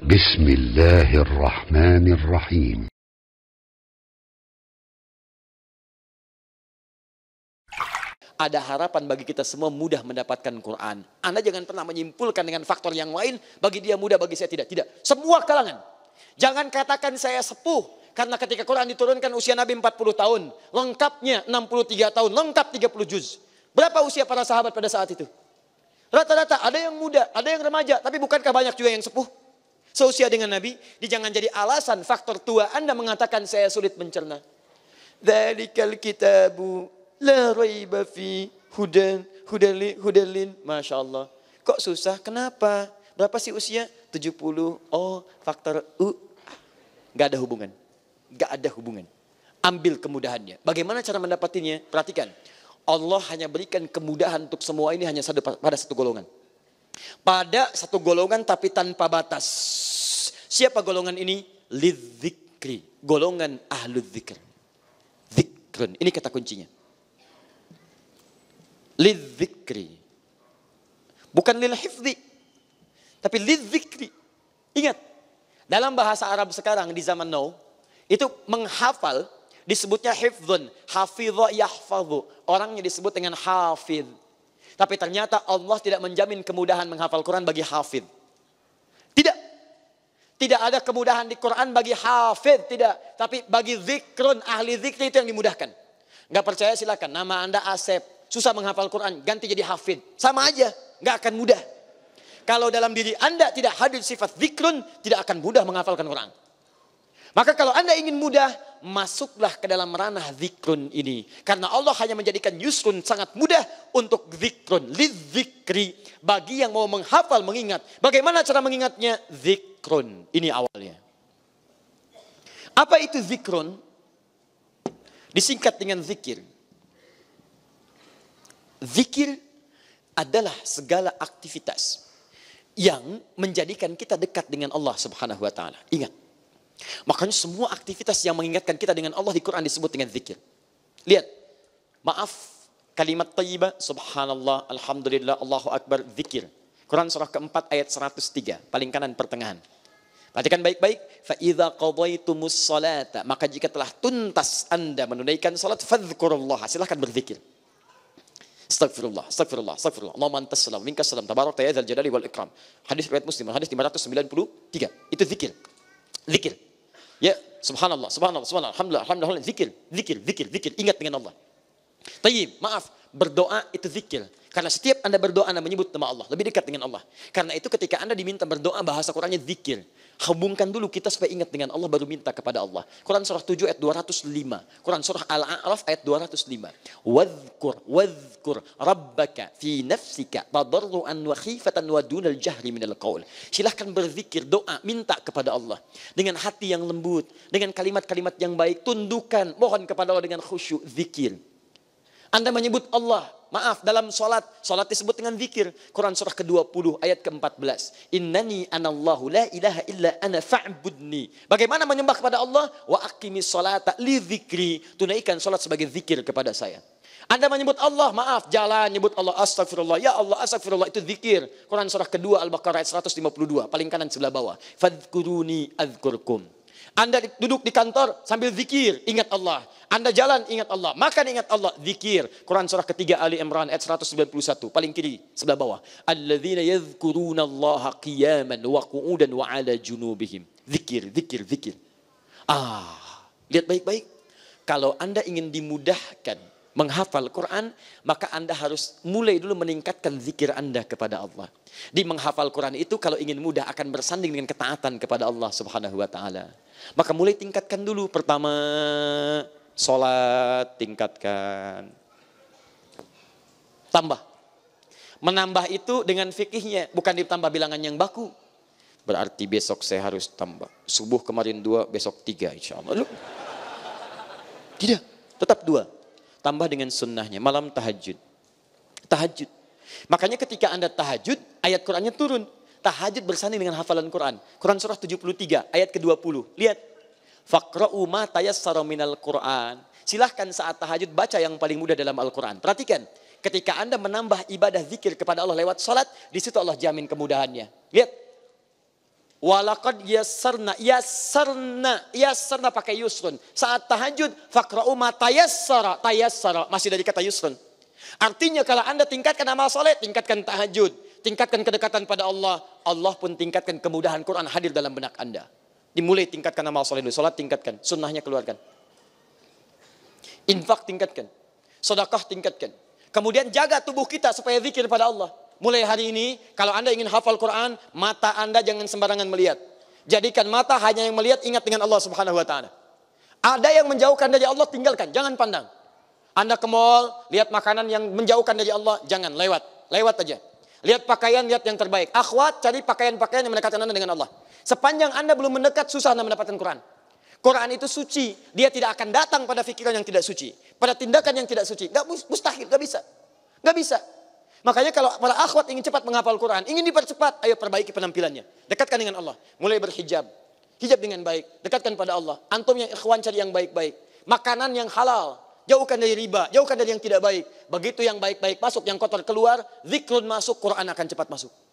بسم الله الرحمن الرحيم ada harapan bagi kita semua mudah mendapatkan Quran. Anda jangan pernah menyimpulkan dengan faktor yang lain, bagi dia mudah, bagi saya tidak. Tidak, semua kalangan. Jangan katakan saya sepuh, karena ketika Quran diturunkan usia Nabi 40 tahun, lengkapnya 63 tahun, lengkap 30 juz. Berapa usia para sahabat pada saat itu? Rata-rata ada yang muda, ada yang remaja, tapi bukankah banyak juga yang sepuh? Seusia dengan Nabi, di jangan jadi alasan faktor tua Anda mengatakan saya sulit mencerna. Dzalikal kitabu la raiba fi hudan hudali hudalin. Masya Allah. Kok susah? Kenapa? Berapa sih usia? 70. Oh, faktor U. Gak ada hubungan. Gak ada hubungan. Ambil kemudahannya. Bagaimana cara mendapatinya? Perhatikan. Allah hanya berikan kemudahan untuk semua ini hanya pada satu golongan. Pada satu golongan tapi tanpa batas. Siapa golongan ini? Lidzikri. Golongan ahlu dzikr. Zikrun. Ini kata kuncinya. Lidzikri. Bukan lil hifzi. Tapi lidzikri. Ingat. Dalam bahasa Arab sekarang di zaman now. Itu menghafal disebutnya hifzun. Hafidho yahfadhu. Orangnya disebut dengan hafidh. Tapi ternyata Allah tidak menjamin kemudahan menghafal Quran bagi hafid. Tidak. Tidak ada kemudahan di Quran bagi hafid, tidak. Tapi bagi zikrun, ahli zikri itu yang dimudahkan. Gak percaya silakan, nama anda Asep. Susah menghafal Quran, ganti jadi hafid. Sama aja, Gak akan mudah. Kalau dalam diri anda tidak hadir sifat zikrun, tidak akan mudah menghafalkan Quran. Maka kalau anda ingin mudah, masuklah ke dalam ranah zikrun ini. Karena Allah hanya menjadikan yusrun sangat mudah untuk zikrun. Lidzikri. Bagi yang mau menghafal, mengingat. Bagaimana cara mengingatnya? Zikrun. Ini awalnya. Apa itu zikrun? Disingkat dengan zikir. Zikir adalah segala aktivitas yang menjadikan kita dekat dengan Allah Subhanahu wa taala. Ingat, Makanya semua aktivitas yang mengingatkan kita dengan Allah di Quran disebut dengan zikir. Lihat, maaf kalimat tayyibah subhanallah, alhamdulillah, Allahu Akbar, zikir. Quran surah keempat ayat 103, paling kanan pertengahan. Perhatikan baik-baik. Fa'idha qadaytumus salata. Maka jika telah tuntas anda menunaikan salat, fadhkurullah. Silahkan berzikir. Astagfirullah, astagfirullah, astagfirullah. Allah mantas salam, minkas salam, tabarak ta'yadzal jadali wal ikram. Hadis riwayat muslim, hadis 593. Itu zikir. Zikir. Ya, subhanallah, subhanallah, subhanallah, alhamdulillah, alhamdulillah, zikir, zikir, zikir, zikir, ingat dengan Allah. Tapi, maaf, berdoa itu zikir. Karena setiap Anda berdoa Anda menyebut nama Allah, lebih dekat dengan Allah. Karena itu ketika Anda diminta berdoa bahasa Qurannya zikir. Hubungkan dulu kita supaya ingat dengan Allah baru minta kepada Allah. Quran surah 7 ayat 205. Quran surah Al-A'raf ayat 205. Wadhkur, wadhkur rabbaka fi nafsika tadarruan wa khifatan wa dunal jahri minal qaul. Silahkan berzikir, doa, minta kepada Allah. Dengan hati yang lembut, dengan kalimat-kalimat yang baik, tundukkan, mohon kepada Allah dengan khusyuk, zikir. Anda menyebut Allah, maaf dalam sholat. Sholat disebut dengan zikir. Quran surah ke-20 ayat ke-14. Innani anallahu la ilaha illa ana fa'budni. Bagaimana menyembah kepada Allah? Wa aqimi sholata li zikri. Tunaikan sholat sebagai zikir kepada saya. Anda menyebut Allah, maaf, jalan nyebut Allah, astagfirullah. Ya Allah, astagfirullah itu zikir. Quran surah kedua Al-Baqarah ayat 152, paling kanan sebelah bawah. Fadkuruni azkurkum. Anda duduk di kantor sambil zikir, ingat Allah. Anda jalan, ingat Allah. Makan, ingat Allah. Zikir. Quran surah ketiga Ali Imran ayat 191. Paling kiri, sebelah bawah. Alladzina yadhkuruna allaha qiyaman wa kuudan wa ala junubihim. Zikir, zikir, zikir. Ah, lihat baik-baik. Kalau Anda ingin dimudahkan menghafal Quran, maka Anda harus mulai dulu meningkatkan zikir Anda kepada Allah. Di menghafal Quran itu kalau ingin mudah akan bersanding dengan ketaatan kepada Allah Subhanahu wa taala. Maka mulai tingkatkan dulu pertama sholat tingkatkan. Tambah. Menambah itu dengan fikihnya, bukan ditambah bilangan yang baku. Berarti besok saya harus tambah. Subuh kemarin dua, besok tiga insya Allah. Tidak, tetap dua tambah dengan sunnahnya, malam tahajud. Tahajud. Makanya ketika Anda tahajud, ayat Qurannya turun. Tahajud bersanding dengan hafalan Quran. Quran surah 73 ayat ke-20. Lihat. Faqra'u ma tayassara minal Quran. Silahkan saat tahajud baca yang paling mudah dalam Al-Quran. Perhatikan, ketika Anda menambah ibadah zikir kepada Allah lewat sholat di situ Allah jamin kemudahannya. Lihat, Walakad yasarna, yasarna, yasarna pakai yusrun. Saat tahajud, fakra'u ma tayassara, tayassara. Masih dari kata yusrun. Artinya kalau anda tingkatkan amal soleh, tingkatkan tahajud. Tingkatkan kedekatan pada Allah. Allah pun tingkatkan kemudahan Quran hadir dalam benak anda. Dimulai tingkatkan amal soleh dulu. Salat tingkatkan, sunnahnya keluarkan. Infak tingkatkan. Sodakah tingkatkan. Kemudian jaga tubuh kita supaya zikir pada Allah mulai hari ini kalau Anda ingin hafal Quran, mata Anda jangan sembarangan melihat. Jadikan mata hanya yang melihat ingat dengan Allah Subhanahu wa taala. Ada yang menjauhkan dari Allah tinggalkan, jangan pandang. Anda ke mall, lihat makanan yang menjauhkan dari Allah, jangan lewat, lewat aja. Lihat pakaian, lihat yang terbaik. Akhwat, cari pakaian-pakaian yang mendekatkan Anda dengan Allah. Sepanjang Anda belum mendekat, susah Anda mendapatkan Quran. Quran itu suci, dia tidak akan datang pada pikiran yang tidak suci, pada tindakan yang tidak suci. Gak mustahil, gak bisa, gak bisa. Makanya kalau para akhwat ingin cepat menghafal Quran, ingin dipercepat, ayo perbaiki penampilannya. Dekatkan dengan Allah. Mulai berhijab. Hijab dengan baik. Dekatkan pada Allah. Antum yang ikhwan cari yang baik-baik. Makanan yang halal. Jauhkan dari riba, jauhkan dari yang tidak baik. Begitu yang baik-baik masuk, yang kotor keluar, zikrun masuk, Quran akan cepat masuk.